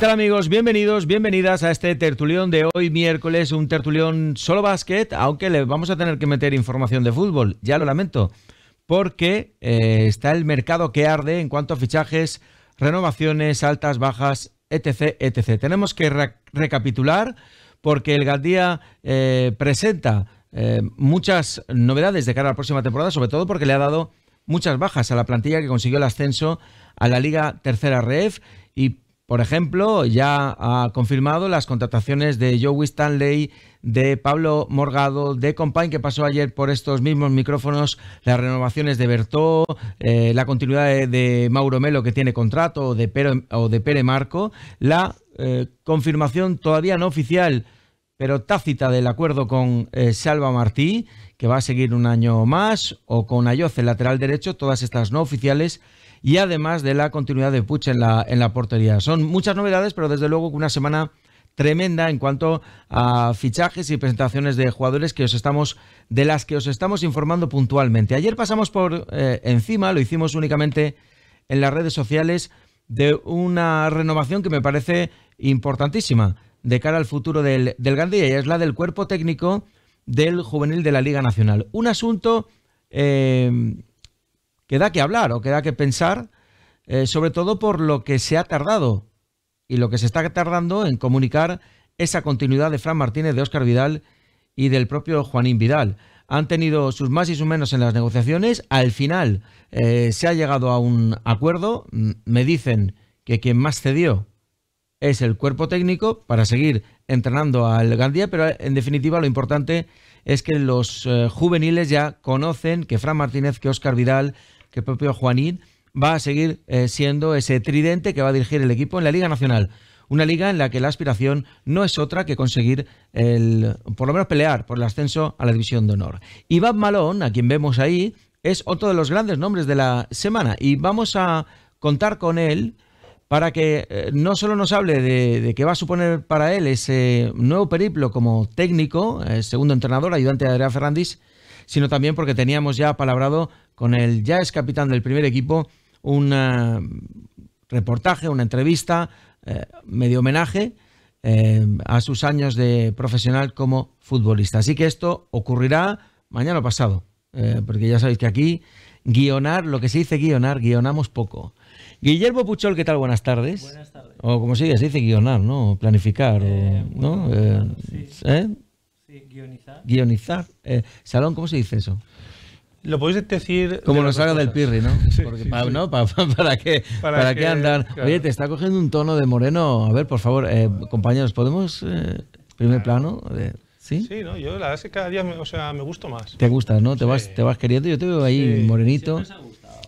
tal amigos? Bienvenidos, bienvenidas a este tertulión de hoy miércoles, un tertulión solo básquet, aunque le vamos a tener que meter información de fútbol, ya lo lamento, porque eh, está el mercado que arde en cuanto a fichajes, renovaciones, altas, bajas, etc. etc. Tenemos que recapitular porque el Gandía eh, presenta eh, muchas novedades de cara a la próxima temporada, sobre todo porque le ha dado muchas bajas a la plantilla que consiguió el ascenso a la Liga Tercera Ref y por ejemplo, ya ha confirmado las contrataciones de Joey Stanley, de Pablo Morgado, de Compain, que pasó ayer por estos mismos micrófonos, las renovaciones de Bertó, eh, la continuidad de, Mauro Melo, que tiene contrato, o de, Pere, o de Pere Marco, la eh, confirmación todavía no oficial, pero tácita del acuerdo con eh, Salva Martí, que va a seguir un año más, o con Ayoz el lateral derecho, todas estas no oficiales y además de la continuidad de Puch en la, en la portería. Son muchas novedades, pero desde luego una semana tremenda en cuanto a fichajes y presentaciones de jugadores que os estamos de las que os estamos informando puntualmente. Ayer pasamos por eh, encima, lo hicimos únicamente en las redes sociales de una renovación que me parece importantísima de cara al futuro del, del Gandía y es la del cuerpo técnico del juvenil de la Liga Nacional. Un asunto eh, que da que hablar o que da que pensar, eh, sobre todo por lo que se ha tardado y lo que se está tardando en comunicar esa continuidad de Fran Martínez, de Óscar Vidal y del propio Juanín Vidal. Han tenido sus más y sus menos en las negociaciones. Al final eh, se ha llegado a un acuerdo. Me dicen que quien más cedió es el cuerpo técnico para seguir entrenando al Gandía, pero eh, en definitiva lo importante es que los juveniles ya conocen que Fran Martínez, que Óscar Vidal, que el propio Juanín va a seguir eh, siendo ese tridente que va a dirigir el equipo en la Liga Nacional. Una liga en la que la aspiración no es otra que conseguir, el, por lo menos pelear por el ascenso a la División de Honor. Iván Malón, a quien vemos ahí, es otro de los grandes nombres de la semana y vamos a contar con él para que eh, no solo nos hable de, qué va a suponer para él ese nuevo periplo como técnico, eh, segundo entrenador, ayudante de Adrián Ferrandis, sino también porque teníamos ya palabrado con el ya es capitán del primer equipo, un eh, reportaje, una entrevista, eh, medio homenaje eh, a sus años de profesional como futbolista. Así que esto ocurrirá mañana pasado, porque ya sabéis que aquí guionar, lo que se dice guionar, guionamos poco. Guillermo Puchol, ¿qué tal? Buenas tardes. Buenas tardes. O como se dice, se dice guionar, ¿no? Planificar, ¿no? sí. guionizar. Guionizar. salón, ¿cómo se dice eso? lo podéis decir. Como de nos salga del pirri, ¿no? Sí, ¿Para, qué, para, andar? Oye, te está cogiendo un tono de moreno. A ver, por favor, eh, compañeros, ¿podemos eh, primer ah. plano? Eh, ¿Sí? sí, no, yo la verdad es que cada día me, o gusto más. Te gusta, ¿no? Te, vas, queriendo. Yo te veo ahí morenito.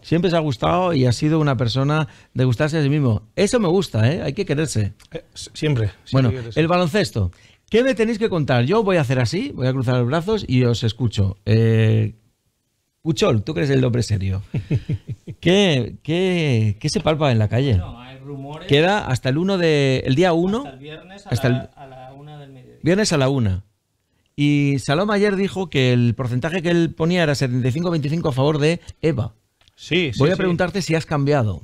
Siempre se ha, gustado y ha sido una persona de gustarse a sí mismo. Eso me gusta, ¿eh? Hay que quererse. siempre, Bueno, el baloncesto. ¿Qué me tenéis que contar? Yo voy a hacer así, voy a cruzar los brazos y os escucho. Eh, Puchol, tú crees el hombre serio. ¿Qué, se palpa en la calle? No, hay rumores. Queda hasta el 1 de, el día 1. el viernes a, la, 1 del mediodía. Viernes a la 1. Y Salom ayer dijo que el porcentaje que él ponía era 75-25 a favor de Eva. Sí, Voy a preguntarte si has cambiado.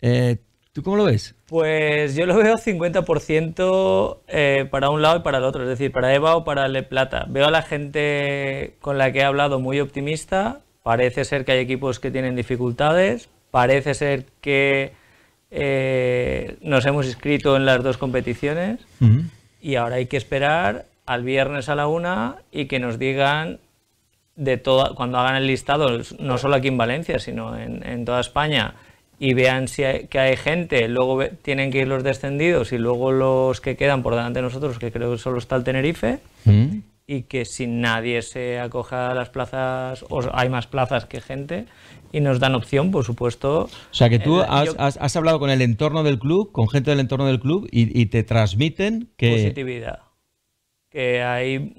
Eh, ¿Tú cómo lo ves? Pues yo lo veo 50% eh, para un lado y para el otro, es decir, para Eva o para Le Plata. Veo a la gente con la que he hablado muy optimista, parece ser que hay equipos que tienen dificultades, parece ser que eh, nos hemos inscrito en las dos competiciones y ahora hay que esperar al viernes a la una y que nos digan de cuando hagan el listado, no solo aquí en Valencia, sino en toda España, y vean si hay, que hay gente, luego tienen que ir los descendidos y luego los que quedan por delante de nosotros, que creo que solo está el Tenerife, mm. y que si nadie se acoja a las plazas, o hay más plazas que gente, y nos dan opción, por supuesto. O sea, que tú eh, has, hablado con el entorno del club, con gente del entorno del club, y, y te transmiten que... Positividad hay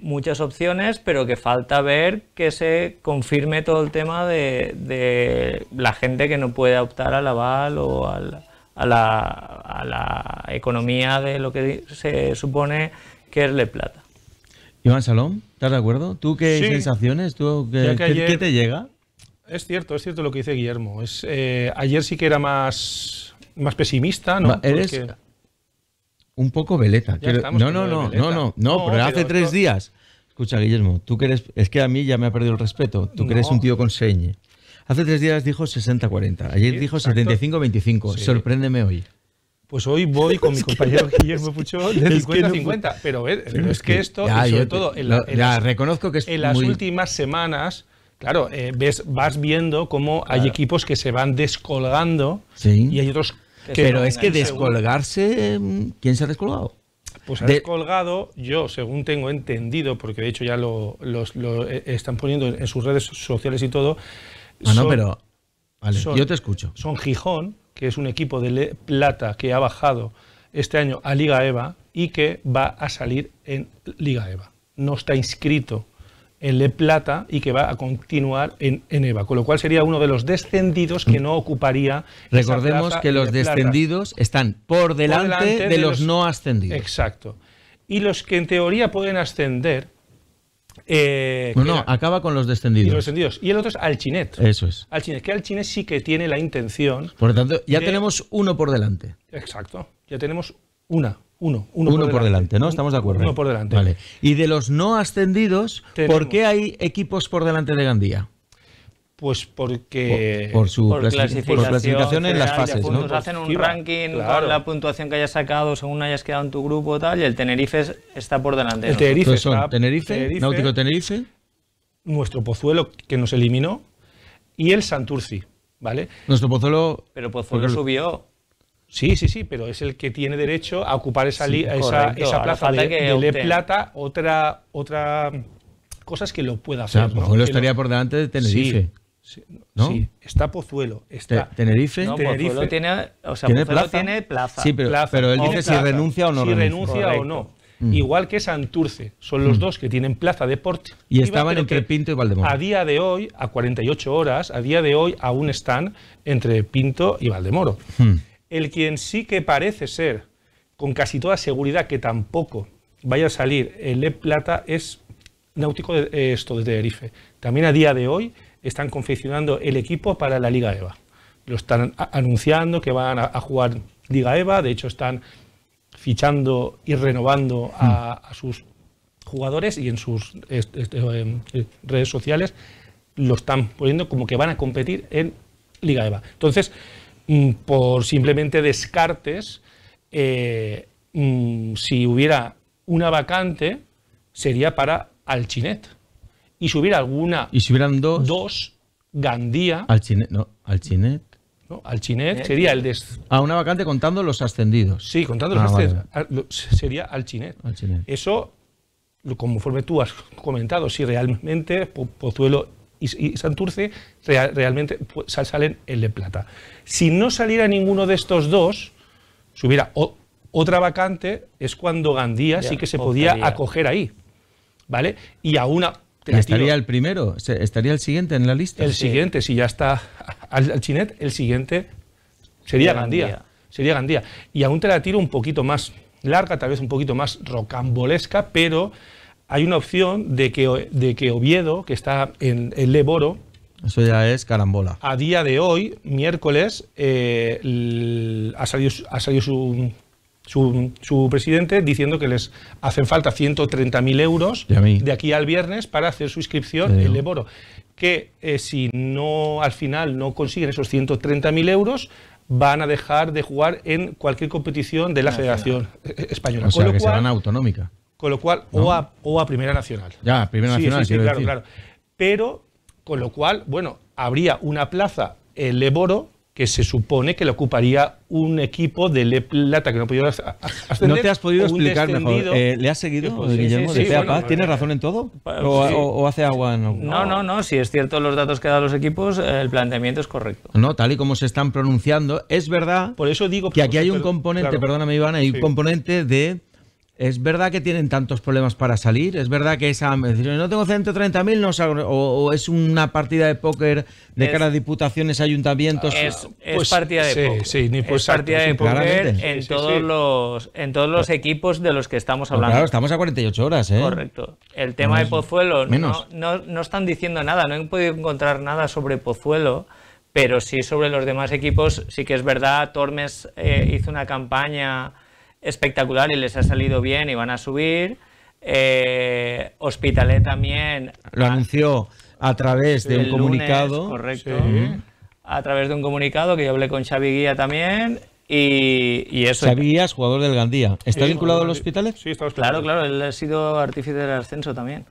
muchas opciones, pero que falta ver que se confirme todo el tema de, la gente que no puede optar al aval o a, la, economía de lo que se supone que es Le Plata. Iván Salón, ¿estás de acuerdo? ¿Tú qué sensaciones? qué, te llega? Es cierto, es cierto lo que dice Guillermo. Es, eh, ayer sí que era más, más pesimista, ¿no? Eres, un poco veleta. No, no, no, no, no, pero hace tres días. Escucha, Guillermo, tú Es que a mí ya me ha perdido el respeto. Tú que eres un tío con señe. Hace tres días dijo 60-40. Ayer dijo 75-25. Sorpréndeme hoy. Pues hoy voy con mi compañero Guillermo Pucho de 50-50. pero, es, que, esto, sobre todo, reconozco que en las últimas semanas, claro, eh, ves, vas viendo cómo hay equipos que se van descolgando y hay otros pero es que descolgarse, mm, ¿quién se ha descolgado? Pues ha descolgado, yo según tengo entendido, porque de hecho ya lo, eh, están poniendo en sus redes sociales y todo. Ah, no, pero. yo te escucho. Son Gijón, que es un equipo de plata que ha bajado este año a Liga EVA y que va a salir en Liga EVA. No está inscrito en Le Plata y que va a continuar en, EVA, con lo cual sería uno de los descendidos que no ocuparía. Recordemos que los descendidos están por delante, de, los, no ascendidos. Exacto. Y los que en teoría pueden ascender. Eh, no, acaba con los descendidos. Y los descendidos. Y el otro es Alchinet. Eso es. Alchinet, que Alchinet sí que tiene la intención. Por lo tanto, ya tenemos uno por delante. Exacto. Ya tenemos una uno, uno, por, delante. ¿no? Estamos de acuerdo. Uno por delante. Vale. Y de los no ascendidos, ¿por qué hay equipos por delante de Gandía? Pues porque. Por, su en las fases, Hacen un ranking la puntuación que hayas sacado según hayas quedado en tu grupo tal, y el Tenerife está por delante. El Tenerife, Tenerife, Náutico Tenerife. Nuestro Pozuelo, que nos eliminó, y el Santurci, ¿vale? Nuestro Pozuelo. Pero Pozuelo subió. Sí, sí, sí, pero es el que tiene derecho a ocupar esa, esa, esa plaza de, plata. Otra, otra cosa es que lo pueda hacer. O sea, Pozuelo estaría por delante de Tenerife. ¿no? está Pozuelo. Está Tenerife. Tenerife. tiene, plaza? pero, él dice si renuncia o no si renuncia. o no. Mm. Igual que Santurce, son los mm. dos que tienen plaza deporte. Y estaban entre Pinto y Valdemoro. A día de hoy, a 48 horas, a día de hoy aún están entre Pinto y Valdemoro. Mm el quien sí que parece ser, con casi toda seguridad que tampoco vaya a salir el Leplata Plata, es Náutico de, eh, esto, de Tenerife. También a día de hoy están confeccionando el equipo para la Liga EVA. Lo están anunciando que van a, jugar Liga EVA, de hecho están fichando y renovando a, hmm. sus jugadores y en sus eh, em, eh, redes sociales lo están poniendo como que van a competir en Liga EVA. Entonces, Mm, por simplemente descartes, eh, mm, si hubiera una vacante, sería para Alchinet. Y si hubiera alguna. Y si hubieran dos. Dos, Gandía. Alchinet, no, Alchinet. ¿no? Alchinet sería el de. a ah, una vacante contando los ascendidos. Sí, contando los ah, ascendidos. Ah, sería Alchinet. Alchinet. Eso, conforme tú has comentado, si realmente Pozuelo y, Santurce realmente salen el de plata. Si no saliera ninguno de estos dos, si hubiera otra vacante, es cuando Gandía sí que se podía acoger ahí. ¿Vale? Y aún... ¿Estaría el primero? ¿Estaría el siguiente en la lista? El siguiente, si ya está al, Chinet, el siguiente sería Gandía. Sería Gandía. Y aún te la tiro un poquito más larga, tal vez un poquito más rocambolesca, pero hay una opción de que, de que Oviedo, que está en el Leboro, eso ya es carambola. A día de hoy, miércoles, eh, ha salido, su, presidente diciendo que les hacen falta 130.000 euros de aquí al viernes para hacer su inscripción en Leboro. Que eh, si no al final no consiguen esos 130.000 euros, van a dejar de jugar en cualquier competición de la, Federación Española. O sea, que serán autonómica. Con lo cual, o, a, o, a, Primera Nacional. Ya, Primera Nacional. Sí, claro, claro. Pero, con lo cual, bueno, habría una plaza en Leboro que se supone que le ocuparía un equipo de Le Plata que no ha podido No te has podido explicar mejor. Eh, ¿Le has seguido, Guillermo? ¿Tienes eh, razón en todo? ¿O, hace agua? En No, no, no. Si es cierto los datos que dan los equipos, el planteamiento es correcto. No, tal y como se están pronunciando, es verdad Por eso digo, que aquí hay un componente, perdóname Ivana, hay un componente de es verdad que tienen tantos problemas para salir, es verdad que esa no tengo 130.000, no o, es una partida de póker de cada cara a diputaciones, ayuntamientos. Es, pues partida de póker. Sí, ni es pues partida de póker en, todos Los, en todos los equipos de los que estamos pues hablando. Claro, estamos a 48 horas, ¿eh? Correcto. El tema de Pozuelo, No, no están diciendo nada, no he podido encontrar nada sobre Pozuelo pero sí sobre los demás equipos, sí que es verdad, Tormes eh, hizo una campaña espectacular y les ha salido bien y van a subir. Eh, Hospitalet también. Lo anunció a través de un comunicado. correcto. A través de un comunicado que yo hablé con Xavi Guía también. Y, y eso. Xavi jugador del Gandía. ¿Está vinculado al Hospitalet? Sí, está Claro, claro, él ha sido artífice del ascenso también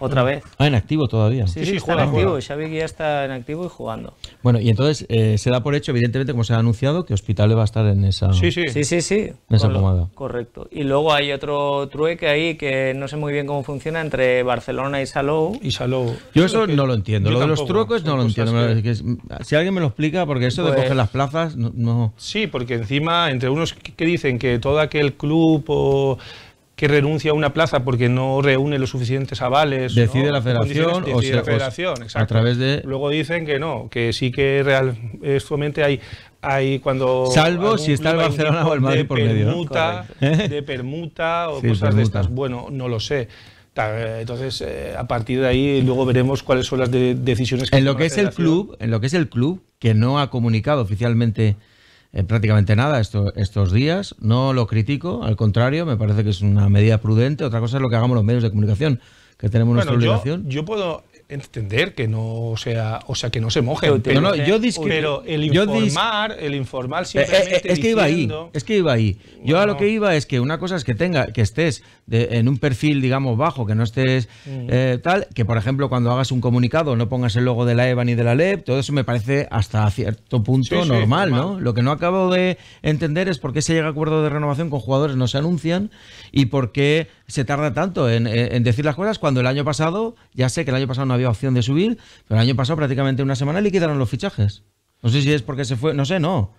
otra vez. Ah, en activo todavía. Sí, sí, está en activo. Xavi Ya está en activo y jugando. Bueno, y entonces eh, se da por hecho, evidentemente, como se ha anunciado, que Hospital va a estar en esa, sí, sí. Sí, sí, pomada. correcto. Y luego hay otro trueque ahí que no sé muy bien cómo funciona entre Barcelona y Salou. Y Salou. Yo eso no lo entiendo. lo de los trucos no lo entiendo. Si alguien me lo explica, porque eso de pues- coger las plazas, no, no, Sí, porque encima, entre unos que dicen que todo aquel club o renuncia a una plaza porque no reúne los suficientes avales. Decide la federación. A través de... Luego dicen que no, que sí que realmente hay, hay cuando... Salvo si está el Barcelona o el Madrid por medio. ¿Eh? De permuta o cosas de estas. Bueno, no lo sé. Eh, entonces, eh, a partir de ahí, luego veremos cuáles son las decisiones que En lo que es el club, en lo que es el club, que no ha comunicado oficialmente eh, prácticamente nada estos días. No lo critico, al contrario, me parece que es una medida prudente. Otra cosa es lo que hagamos los medios de comunicación, que tenemos nuestra obligación. yo puedo entender que no sea o sea que no se moje. pero, no, yo pero el informar el informal eh, eh, eh, es que iba ahí es que iba ahí yo a lo que iba es que una cosa es que tenga que estés en un perfil digamos bajo que no estés tal que por ejemplo cuando hagas un comunicado no pongas el logo de la EVA ni de la LEP todo eso me parece hasta cierto punto normal no lo que no acabo de entender es por qué se llega a acuerdo de renovación con jugadores no se anuncian y por qué se tarda tanto en, en decir las cosas cuando el año pasado ya sé que el año pasado no había opción de subir, pero el año pasado prácticamente una semana liquidaron los fichajes. No sé si es porque se fue, no sé, no.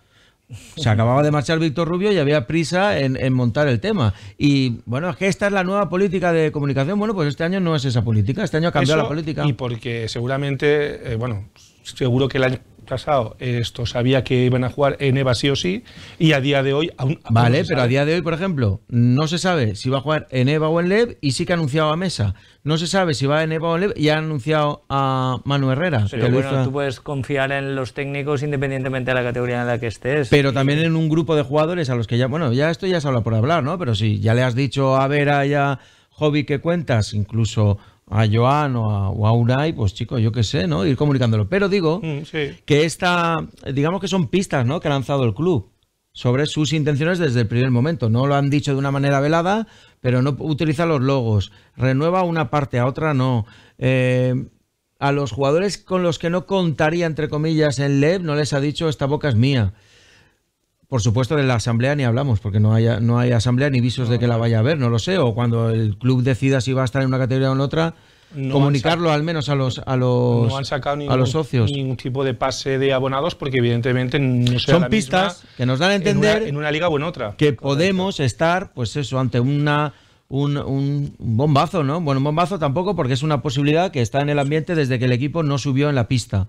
Se acababa de marchar Víctor Rubio y había prisa en, montar el tema. Y bueno, es que esta es la nueva política de comunicación. Bueno, pues este año no es esa política, este año ha cambiado la política. Y porque seguramente, eh, bueno, seguro que el año Casado esto sabía que iban a jugar en EVA sí o sí y a día de hoy aún... vale, pero a día de hoy, por ejemplo, no se sabe si va a jugar en EVA o en LEV y sí que ha anunciado a Mesa. No se sabe si va en EVA o en LEV y ha anunciado a Manu Herrera. Pero bueno, tú puedes confiar en los técnicos independientemente de la categoría en la que estés. Pero también en un grupo de jugadores a los que ya... Bueno, ya esto ya se habla por hablar, ¿no? Pero si ya le has dicho a Vera ya Hobby que cuentas, incluso a Joan o a, pues chicos, yo qué sé, ¿no? Ir comunicándolo. Pero digo mm, que esta, digamos que son pistas, Que ha lanzado el club sobre sus intenciones desde el primer momento. No lo han dicho de una manera velada, pero no utiliza los logos. Renueva una parte, a otra no. Eh, a los jugadores con los que no contaría, entre comillas, en LEB, no les ha dicho esta boca es mía. Por supuesto, de la asamblea ni hablamos, porque no, hay no hay asamblea ni visos de que la vaya a ver, no lo sé. O cuando el club decida si va a estar en una categoría o en otra, comunicarlo al menos a los a los no han sacado ningún, a los socios ningún tipo de pase de abonados porque evidentemente no son pistas que nos dan a entender en una, liga o otra que podemos estar pues eso ante una un, un, bombazo no bueno un bombazo tampoco porque es una posibilidad que está en el ambiente desde que el equipo no subió en la pista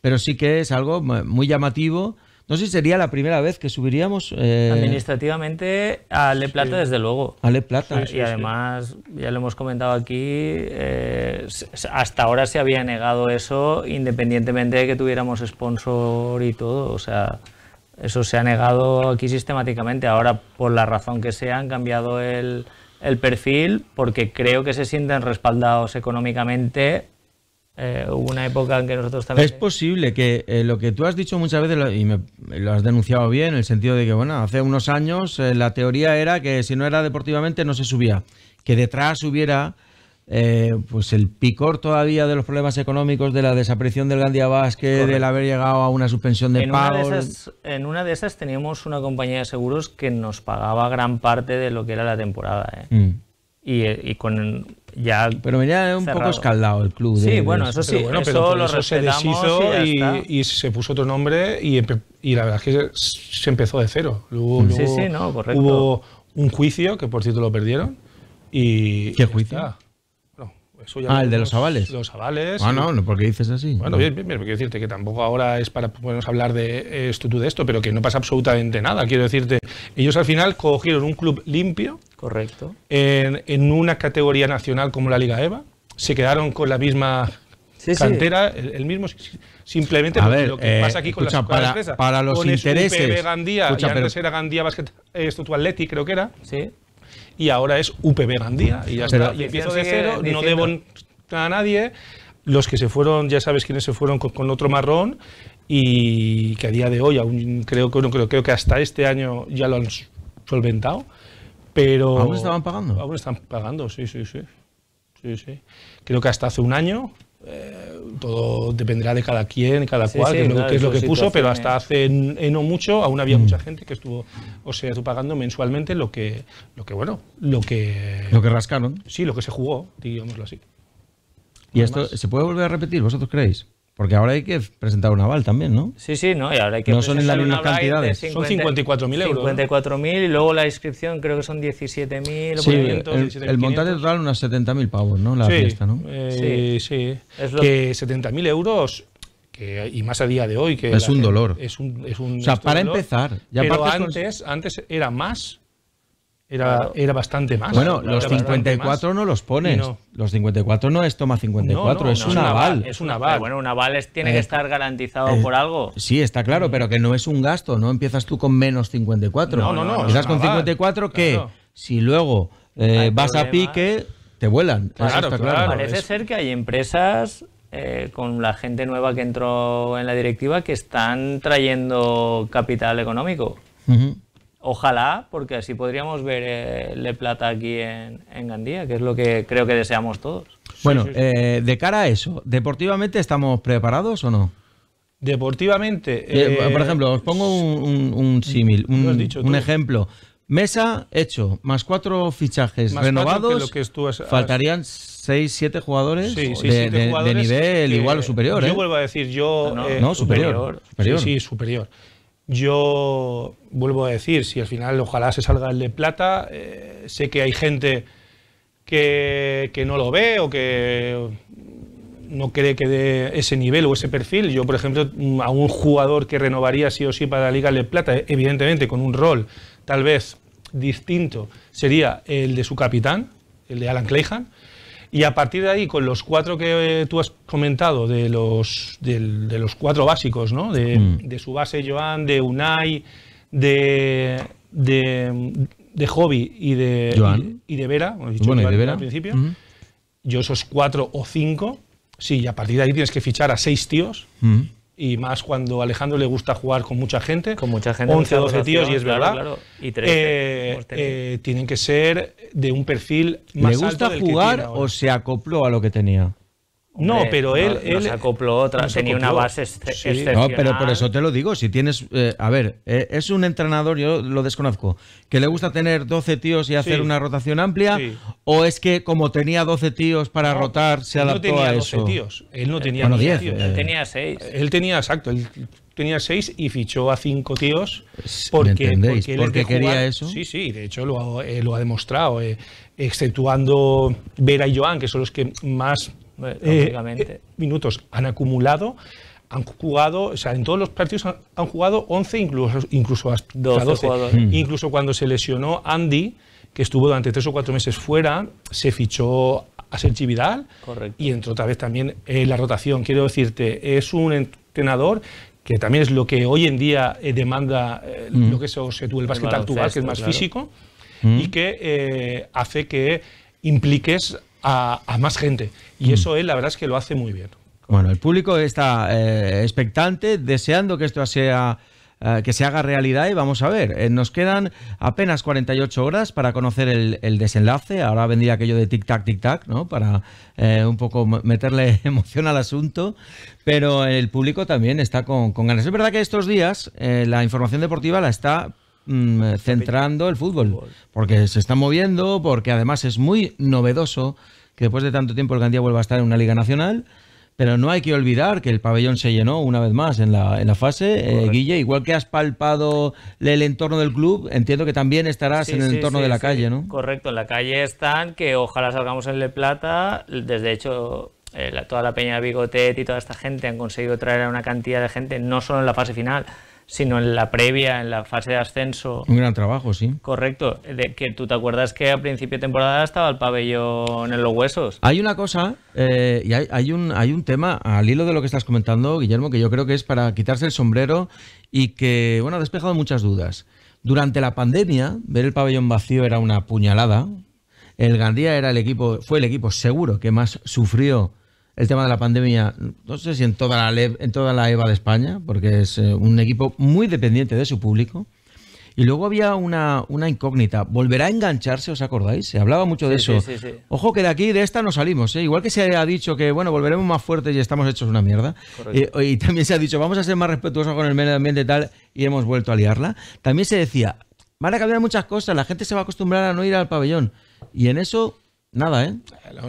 pero sí que es algo eh, muy llamativo no sé si sería la primera vez que subiríamos. Eh, Administrativamente a Le Plata, desde luego. A Le Plata. Sí, y además, ya lo hemos comentado aquí, eh, hasta ahora se había negado eso independientemente de que tuviéramos sponsor y todo. O sea, eso se ha negado aquí sistemáticamente. Ahora, por la razón que sea, han cambiado el, el perfil porque creo que se sienten respaldados económicamente eh, hubo una época en que nosotros también... Es posible que eh, lo que tú has dicho muchas veces, y me, lo has denunciado bien, en el sentido de que, bueno, hace unos años eh, la teoría era que si no era deportivamente no se subía, que detrás hubiera pues el picor todavía de los problemas económicos, de la desaparición del Gandia Vázquez, del haber llegado a una suspensión de pago. en una de esas teníamos una compañía de seguros que nos pagaba gran parte de lo que era la temporada. ¿eh? Mm y, y con ya pero venía un poco escaldado el club. Sí, bueno, eso sí, bueno, eso, lo se deshizo y, y, se puso otro nombre y, la verdad es que se, empezó de cero. Luego, sí, sí, no, correcto. hubo un juicio que por cierto lo perdieron y ¿Qué juicio? Está ah, el de los avales. Los avales. Ah, no, no, porque dices así. Bueno, bien, quiero decirte que tampoco ahora es para ponernos hablar de eh, esto, de esto, pero que no pasa absolutamente nada. Quiero decirte, ellos al final cogieron un club limpio. Correcto. En, en una categoría nacional como la Liga EVA. Se quedaron con la misma cantera, El, mismo simplemente lo que eh, pasa aquí con las, para, para los intereses. Gandía, escucha, no antes era Gandía Basket, eh, esto Atleti creo que era. Sí y ahora es UPB Gandía y empiezo de cero, no debo a nadie. Los que se fueron, ya sabes quiénes se fueron con, otro marrón y que a día de hoy aún creo que no, creo, creo que hasta este año ya lo han solventado. Pero aún estaban pagando. Aún están pagando, sí. Sí, sí. Creo que hasta hace un año eh, todo dependerá de cada quien, cada cual, qué que, es lo que puso, pero hasta hace eh, no mucho aún había mm. mucha gente que estuvo o sea, pagando mensualmente lo que, lo que bueno, lo que... Lo que rascaron. Sí, lo que se jugó, digámoslo así. ¿Y esto se puede volver a repetir, vosotros creéis? Porque ahora hay que presentar un aval también, ¿no? Sí, sí, no, y ahora hay que No son en las mismas cantidades. son 54.000 euros. 54.000 y luego la inscripción creo que son 17.000. Sí, el, montante montaje total unas 70.000 pavos, ¿no? La sí, fiesta, ¿no? Eh, sí, que 70.000 euros que, y más a día de hoy que es un dolor. Es un, es un o sea, para empezar, ya pero antes antes era más era, bastante más. Bueno, los 54 no los pones. Los 54 no es toma 54, es, un aval. Es un aval. bueno, un aval tiene eh, que estar garantizado eh, por algo. Sí, está claro, pero que no es un gasto. No empiezas tú con menos 54. No, no, no. Empiezas con 54 que si luego eh, vas a pique, te vuelan. claro. Parece ser que hay empresas con la gente nueva que entró en la directiva que están trayendo capital económico. Ojalá, porque así podríamos ver el eh, Plata aquí en, Gandía, que es lo que creo que deseamos todos. Bueno, eh, de cara a eso, ¿deportivamente estamos preparados o no? Deportivamente. Eh, por ejemplo, os pongo un, símil, un, ejemplo. Mesa hecho, más cuatro fichajes renovados. faltarían seis, siete jugadores, de, nivel igual o superior. Yo vuelvo a decir, yo. superior, sí, superior. Yo vuelvo a decir, si al final ojalá se salga el de plata, eh, sé que hay gente que, que, no lo ve o que no cree que dé ese nivel o ese perfil. Yo, por ejemplo, mm, a un jugador que renovaría sí o sí para la Liga de Plata, evidentemente con un rol tal vez distinto, sería el de su capitán, el de Alan Clayhan y a partir de ahí, con los cuatro que eh, tú has comentado, de los, de, los cuatro básicos, ¿no? Mm. De, su base Joan, de Unai, de, de, Hobby y de, Y, de Vera, al principio, yo esos cuatro o cinco, sí, y a partir de ahí tienes que fichar a seis tíos y más cuando a Alejandro le gusta jugar con mucha gente, con mucha gente 11 o 12 tíos, y es verdad, claro. Y eh, eh, tienen que ser de un perfil más gusta alto del jugar que tiene ahora. o se acopló a lo que tenía? no, pero él, no, él acopló otra, tenía una base excepcional. No, pero por eso te lo digo, si tienes, eh, a ver, eh, es un entrenador, yo lo desconozco, que le gusta tener 12 tíos y hacer una rotación amplia, o es que como tenía 12 tíos para rotar, se adaptó no tenía a 12 tíos, él no eh, tenía 12 tíos. él tenía 6. Él tenía, exacto, él tenía 6 y fichó a 5 tíos porque, porque, quería eso. Sí, sí, de hecho lo, lo ha demostrado, exceptuando Vera y Joan, que son los que más eh, eh, minutos han acumulado han jugado, o sea, en todos los partidos han, jugado 11, incluso, incluso hasta 12. Mm. Incluso cuando se lesionó Andy, que estuvo durante tres o cuatro meses fuera, se fichó a Sergi Vidal y entró otra vez también en la rotación. Quiero decirte, es un entrenador que también es lo que hoy en día eh, demanda mm. lo que es el básquet actual, que es más físico, mm. y que hace que impliques a, más gente. Y eso él, la verdad es que lo hace muy bien. Bueno, el público está eh, expectante, deseando que esto sea eh, que se haga realidad y vamos a ver, eh, nos quedan apenas 48 horas para conocer el, desenlace, ahora vendría aquello de tic-tac, tic-tac, ¿no? Para un poco meterle emoción al asunto, pero el público también está con, ganas. Es verdad que estos días la información deportiva la está mm, centrando el fútbol, porque se está moviendo, porque además es muy novedoso que después de tanto tiempo el Gandía vuelva a estar en una liga nacional. Pero no hay que olvidar que el pabellón se llenó una vez más en la, fase. Eh, Guille, igual que has palpado el entorno del club, entiendo que también estarás en el entorno de la calle, ¿no? Correcto, en la calle están, que ojalá salgamos en Le Plata. Desde hecho, eh, toda la Peña Bigotet y toda esta gente han conseguido traer a una cantidad de gente, no solo en la fase final, sino en la previa, en la fase de ascenso. Un gran trabajo, sí. Correcto. De que tú te acuerdas que a principio de temporada estaba el pabellón en los huesos. Hay una cosa, eh, y hay, un, hay un tema al hilo de lo que estás comentando, Guillermo, que yo creo que es para quitarse el sombrero y que, bueno, ha despejado muchas dudas. Durante la pandemia, ver el pabellón vacío era una puñalada. El Gandía era el equipo, fue el equipo seguro que más sufrió el tema de la pandemia, no sé si en toda la, en toda la EVA de España, porque es eh, un equipo muy dependiente de su público. Y luego había una, una incógnita. ¿Volverá a engancharse, os acordáis? Se hablaba mucho de eso. Ojo que de aquí, de esta, no salimos. ¿eh? Igual que se ha dicho que, bueno, volveremos más fuertes y estamos hechos una mierda. Eh, y también se ha dicho, vamos a ser más respetuosos con el medio ambiente y tal, y hemos vuelto a liarla. También se decía, van a cambiar muchas cosas, la gente se va a acostumbrar a no ir al pabellón. Y en eso Nada, ¿eh?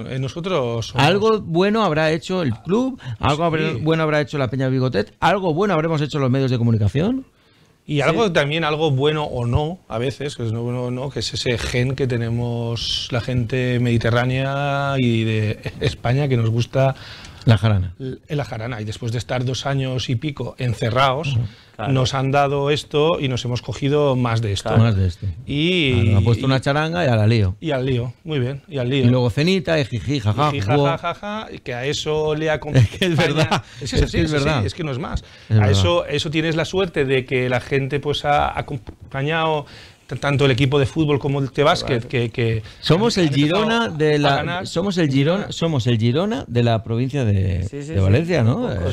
eh nosotros. Algo bueno habrá hecho el club, algo bueno habrá hecho la Peña Bigotet, algo bueno habremos hecho los medios de comunicación. Y algo también, algo bueno o no, a veces, que es no bueno no, que es ese gen que tenemos la gente mediterránea y de España que nos gusta. La jarana. La jarana. Y después de estar dos años y pico encerrados nos han dado esto y nos hemos cogido más de esto. Y, ha puesto una charanga y al lío. Y al lío, muy bien, y al lío. Y luego cenita y jiji, jaja. Y que a eso le ha Es es verdad. Es, que que no es más. a eso, eso tienes la suerte de que la gente pues ha acompañado tanto el equipo de fútbol como el de básquet que, somos el Girona de la somos el Girona somos el Girona de la provincia de, sí, sí, Valencia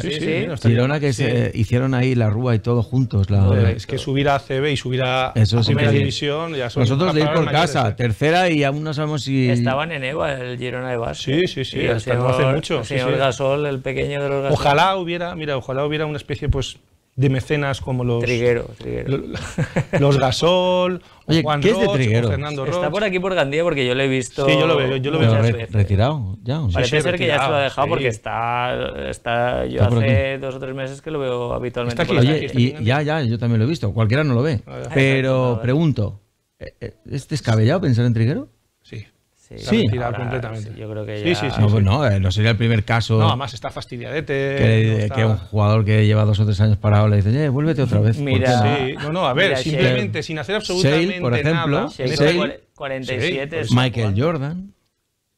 eh, sí, Girona que se hicieron ahí la rúa y todo juntos es que subir a CB y subir a, Eso primera división nosotros de ir por casa ¿eh? tercera y aún no sabemos si estaban en EVA el Girona de básquet sí sí sí hasta hace mucho Gasol el pequeño ojalá hubiera mira ojalá hubiera una especie pues de mecenas como los. Triguero, Triguero. Los Gasol, Oye, Juan ¿qué es de Fernando Está por aquí por Gandía porque yo lo he visto. Sí, yo lo veo. Yo lo veo retirado, ya. Parece ser que ya se lo ha dejado porque está. está yo hace dos o tres meses que lo veo habitualmente. Está aquí, y, ya, ya, yo también lo he visto. Cualquiera no lo ve. Pero pregunto, ¿e-, e-, ¿es descabellado pensar en Triguero? sí. sí, sí, no, pues no, eh, no, sería el primer caso. No, además está fastidiadete. Que, un jugador que lleva dos o tres años parado le dice, eh, vuélvete otra vez. Mira, sí. no, no, a ver, simplemente sin hacer absolutamente Shale, por ejemplo, pues Michael Jordan.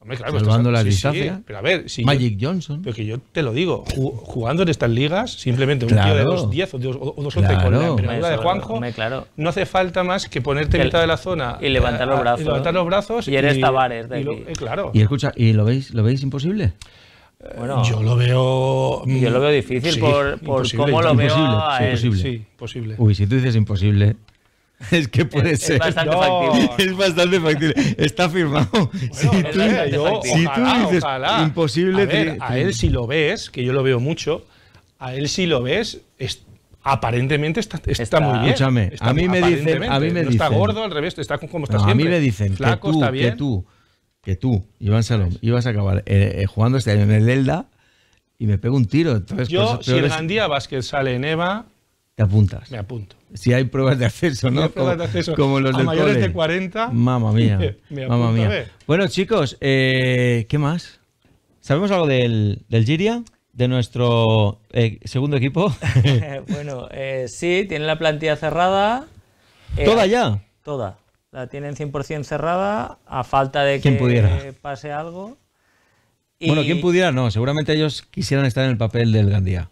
Hombre, claro, salvando la sí, pero a ver, si Magic Johnson. Pero que yo te lo digo, jugando en estas ligas, simplemente un tío de 2-10 o 2-11 o, claro. con la envergadura de Juanjo, claro. no hace falta más que ponerte en mitad de la zona. Y levantar los ah, brazos. Y levantar los brazos. Y eres Tavares de aquí. Eh, claro. Y escucha, ¿y lo veis, lo veis imposible? Bueno, yo lo veo. Mm, yo lo veo difícil por, por cómo lo veo. imposible Imposible. Sí, posible. Uy, si tú dices imposible. Es que puede ser. Es bastante, no. es bastante factible. Está firmado. si, tú, yo, si ojalá, dices ojalá. imposible. A, a él, si lo ves, que yo lo veo mucho, a él, si lo ves, aparentemente está, está, muy bien. Escúchame, a mí me dicen. A mí me está gordo, al revés, está como está siempre. A mí me dicen que, tú, que tú, que tú, Iván Salom, ibas a acabar eh, eh, jugando este año en el Elda y me pego un tiro. Entonces, yo, pues, si el Gandía Vázquez sale en EVA te apuntas. Me apunto. Si hay pruebas de acceso, ¿no? Hay pruebas de acceso. Como los a mayores de 40. Mamma mía. Mamma mía. Bueno, chicos, eh, ¿qué más? ¿Sabemos algo del, del Giria? de nuestro eh, segundo equipo? bueno, eh, sí, tienen la plantilla cerrada. ¿Toda ya? Toda. La tienen 100% cerrada, a falta de que pase algo. Bueno, quien pudiera no, seguramente ellos quisieran estar en el papel del Gandía.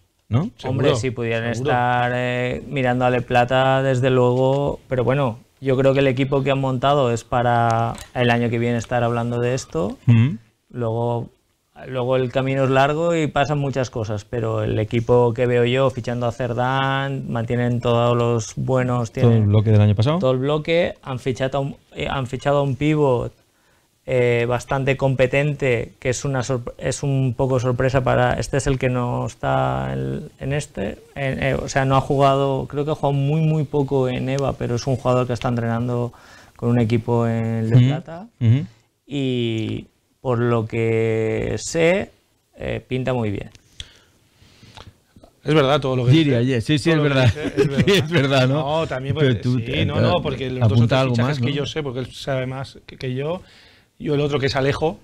Hombre, si pudieran estar eh, mirando a Le Plata, desde luego, pero bueno, yo creo que el equipo que han montado es para el año que viene estar hablando de esto. Mm. Luego Luego el camino es largo y pasan muchas cosas, pero el equipo que veo yo fichando a Cerdán, mantienen todos los buenos. Tienen todo el bloque del año pasado. Todo el bloque. Han fichado eh, han fichado un eh, bastante competente, que es, una es un poco sorpresa para... Este es el que no está en, este. Eh, o sea, no ha jugado, creo que ha jugado muy, muy poco en EVA, pero es un jugador que está entrenando con un equipo en Le Y por lo que sé, eh, pinta muy bien. Es verdad todo lo que sí, sí, es verdad. es verdad. ¿no? No, también porque, tú, no, no, porque los dos otros que yo sé, porque él sabe más que, que yo, y el otro que es Alejo.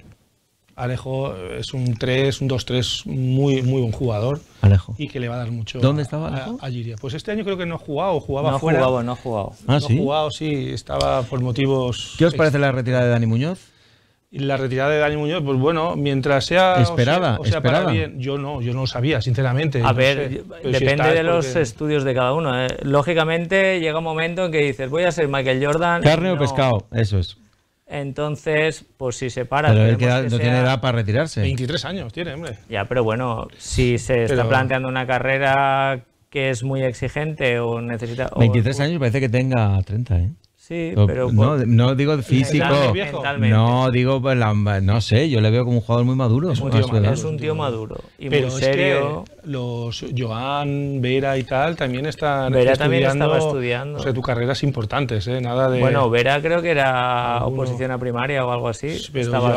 Alejo eh, es un 3, un 2-3, muy, muy buen jugador. Alejo. Y que le va a dar mucho. ¿Dónde estaba Alejo? Pues este año creo que no ha jugado, jugaba no fuera. No ha jugado, no ha jugado. Ah, no ha jugado, sí, estaba por motivos. ¿Qué os parece la retirada de Dani Muñoz? la retirada de Dani Muñoz, pues bueno, mientras sea. Esperada, o bien, yo no, yo no lo sabía, sinceramente. A ver, depende de los estudios de cada uno. ¿eh? Lógicamente, llega un momento en que dices, voy a ser Michael Jordan. Carne o pescado, eso es. Entonces, pues si se para. Pero él no tiene edad para retirarse. 23 años tiene, hombre. Ya, pero bueno, si se está planteando una carrera que es muy exigente o necesita. 23 años parece que tenga 30, ¿eh? pero. No, no digo físico. No, digo, pues, no sé, yo le veo como un jugador muy maduro. Es un tío, maduro, Y pero muy serio. los Joan, Vera y tal también están. Vera también estaba estudiando. O sea, tu carrera es importante, ¿eh? Nada de. Bueno, Vera creo que era oposición a primaria o algo así.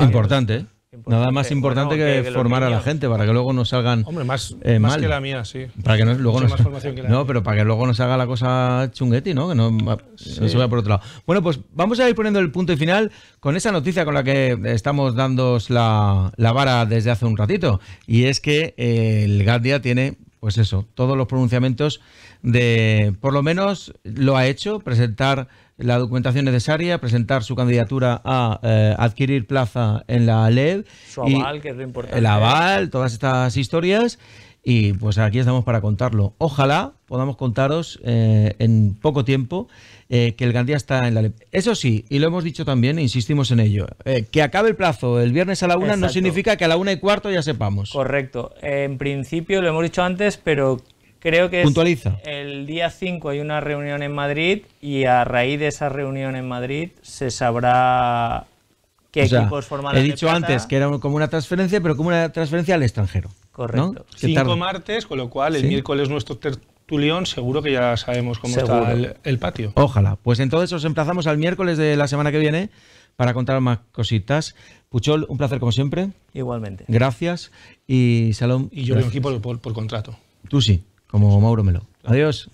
importante, ¿eh? Nada más importante que, formar a la gente para que luego no salgan Hombre, más, eh, que la mía, sí. Para que luego no, pero para que luego no salga la cosa chunguetti, ¿no? Que no, se vaya por otro lado. Bueno, pues vamos a ir poniendo el punto y final con esa noticia con la que estamos dando la, vara desde hace un ratito. Y es que eh, el Guardia tiene pues eso, todos los pronunciamientos de, por lo menos lo ha hecho, presentar la documentación necesaria, presentar su candidatura a eh, adquirir plaza en la LED, Su aval, que es lo importante. El aval, todas estas historias. Y pues aquí estamos para contarlo. Ojalá podamos contaros eh, en poco tiempo eh, que el Gandía está en la... Eso sí, y lo hemos dicho también, e insistimos en ello, eh, que acabe el plazo el viernes a la una no significa que a la una y cuarto ya sepamos. Correcto. En principio, lo hemos dicho antes, pero creo que Puntualiza. el día 5 hay una reunión en Madrid y a raíz de esa reunión en Madrid se sabrá qué equipos He dicho antes que era como una transferencia, pero como una transferencia al extranjero. Correcto. Cinco martes, con lo cual el miércoles nuestro tertulión, seguro que ya sabemos cómo está el, patio. Ojalá. Pues entonces os emplazamos al miércoles de la semana que viene para contar más cositas. Puchol, un placer como siempre. Igualmente. Gracias. Y Salón. Y yo vengo aquí por, contrato. Tú sí, como Mauro Melo. Adiós.